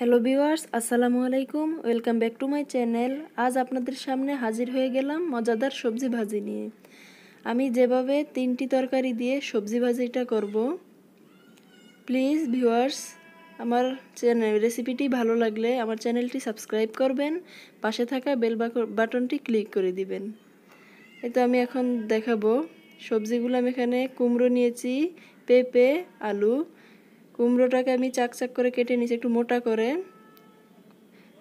hello viewers আসসালামু আলাইকুম welcome back to my channel আজ আপনাদের সামনে হাজির হয়ে গেলাম মজাদার সবজি ভাজি নিয়ে আমি যেভাবে তিনটি তরকারি দিয়ে সবজি ভাজিটা করব প্লিজ ভিওয়ার্স আমার চ্যানেল রেসিপিটি ভালো লাগলে আমার চ্যানেলটি সাবস্ক্রাইব করবেন পাশে থাকা বেল বাটনটি ক্লিক করে দিবেন এই তো আমি এখন দেখাবো সবজিগুলো আমি এখানে কুমড়ো নিয়েছি পেঁপে আলু কুমড়োটাকে আমি চাক চাক করে কেটে নিয়েছি একটু মোটা করে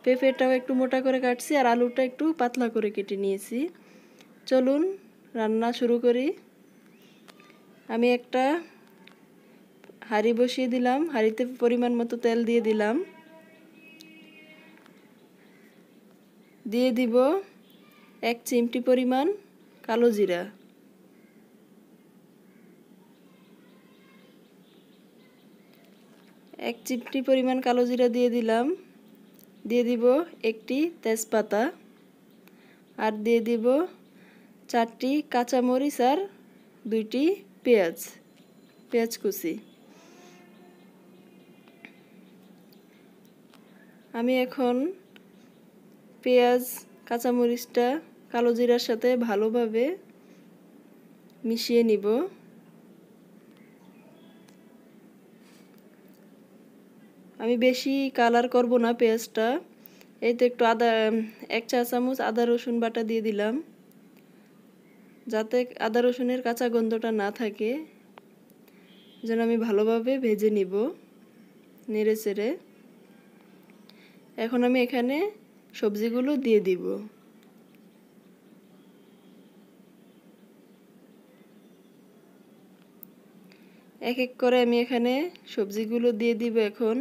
পেঁপেটাও একটু মোটা করে কাটছি আর আলুটা একটু পাতলা করে কেটে নিয়েছি চলুন রান্না শুরু করি আমি একটা হাঁড়ি বসিয়ে দিলাম হাঁড়িতে পরিমাণ মতো তেল দিয়ে দিলাম দিয়ে দিব এক চিমটি পরিমাণ কালো জিরা এক চিপটি পরিমাণ কালো জিরা দিয়ে দিলাম দিয়ে দিব একটি তেজপাতা আর দিয়ে দিব চারটি কাঁচামরিচ আর দুইটি পেঁয়াজ পেঁয়াজ কুচি আমি এখন পেঁয়াজ কাঁচামরিচটা কালো জিরার সাথে ভালোভাবে মিশিয়ে নিব আমি বেশি কালার করব না পেঁয়াজটা এই তো একটু আদা এক চা চামচ আদা রসুন বাটা দিয়ে দিলাম যাতে আদা রসুনের কাঁচা গন্ধটা না থাকে যেন আমি ভালোভাবে ভেজে নিব নেড়ে চেড়ে এখন আমি এখানে সবজিগুলো দিয়ে দিব এক এক করে আমি এখানে সবজিগুলো দিয়ে দিব এখন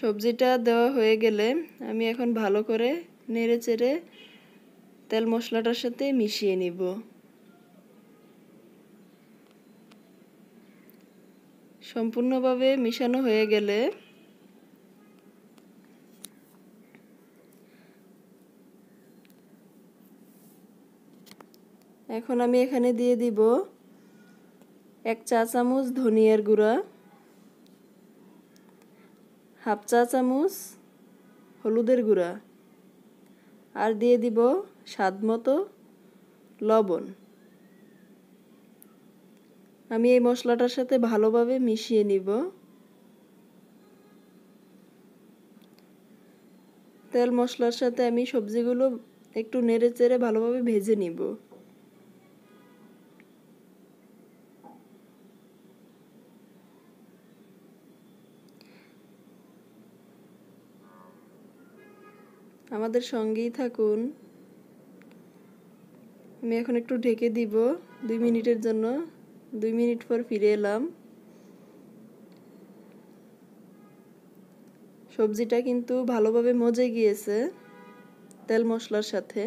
সবজিটা দেওয়া হয়ে গেলে আমি এখন ভালো করে নেড়ে চেড়ে তেল মশলাটার সাথে মিশিয়ে নিব সম্পূর্ণভাবে মিশানো হয়ে গেলে এখন আমি এখানে দিয়ে দিব এক চা চামচ ধনিয়ার গুঁড়া হাফ চা চামচ হলুদের গুঁড়া আর দিয়ে দিব স্বাদ মতো লবণ আমি এই মশলাটার সাথে ভালোভাবে মিশিয়ে নিব তেল মশলার সাথে আমি সবজিগুলো একটু নেড়ে চেড়ে ভালোভাবে ভেজে নিব আমাদের সঙ্গেই থাকুন আমি এখন একটু ঢেকে দিব দুই মিনিটের জন্য দুই মিনিট পর ফিরে এলাম সবজিটা কিন্তু ভালোভাবে মজে গিয়েছে তেল মশলার সাথে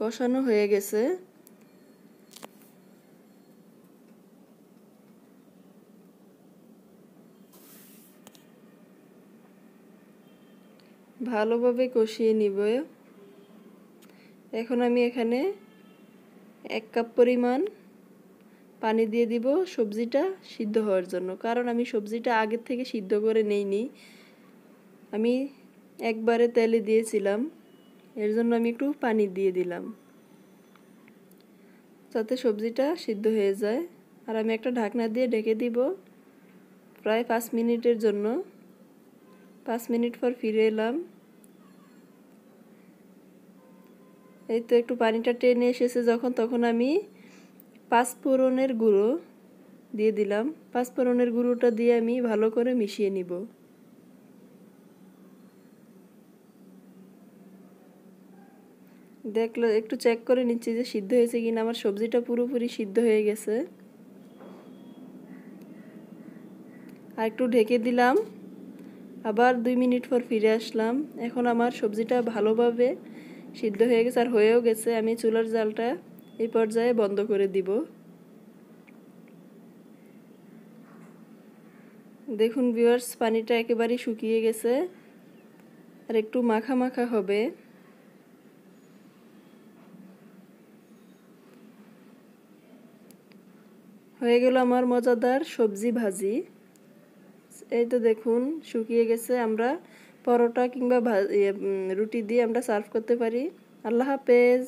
কষানো হয়ে গেছে ভালোভাবে কষিয়ে নিব এখন আমি এখানে এক কাপ পরিমাণ পানি দিয়ে দিব সবজিটা সিদ্ধ হওয়ার জন্য কারণ আমি সবজিটা আগের থেকে সিদ্ধ করে নেইনি আমি একবারে তেলে দিয়েছিলাম এর জন্য আমি একটু পানি দিয়ে দিলাম যাতে সবজিটা সিদ্ধ হয়ে যায় আর আমি একটা ঢাকনা দিয়ে ঢেকে দিব প্রায় পাঁচ মিনিটের জন্য পাঁচ মিনিট পর ফিরে এলাম এই তো একটু পানিটা টেনে এসেছে যখন তখন আমি পাঁচফোড়নের গুঁড়ো দিয়ে দিলাম পাঁচফোড়নের গুঁড়োটা দিয়ে আমি ভালো করে মিশিয়ে নিব দেখলো একটু চেক করে নিচ্ছি যে সিদ্ধ হয়েছে কিনা আমার সবজিটা পুরোপুরি সিদ্ধ হয়ে গেছে আর একটু ঢেকে দিলাম আবার দুই মিনিট পর ফিরে আসলাম এখন আমার সবজিটা ভালোভাবে সিদ্ধ হয়ে গেছে আর হয়েও গেছে আমি চুলার জালটা এই পর্যায়ে বন্ধ করে দিব দেখুন ভিউয়ার্স পানিটা একেবারেই শুকিয়ে গেছে আর একটু মাখা মাখা হবে হয়ে গেল আমার মজাদার সবজি ভাজি এই তো দেখুন শুকিয়ে গেছে আমরা পরোটা কিংবা ইয়ে, রুটি দিয়ে আমরা সার্ভ করতে পারি আল্লাহ হাফেজ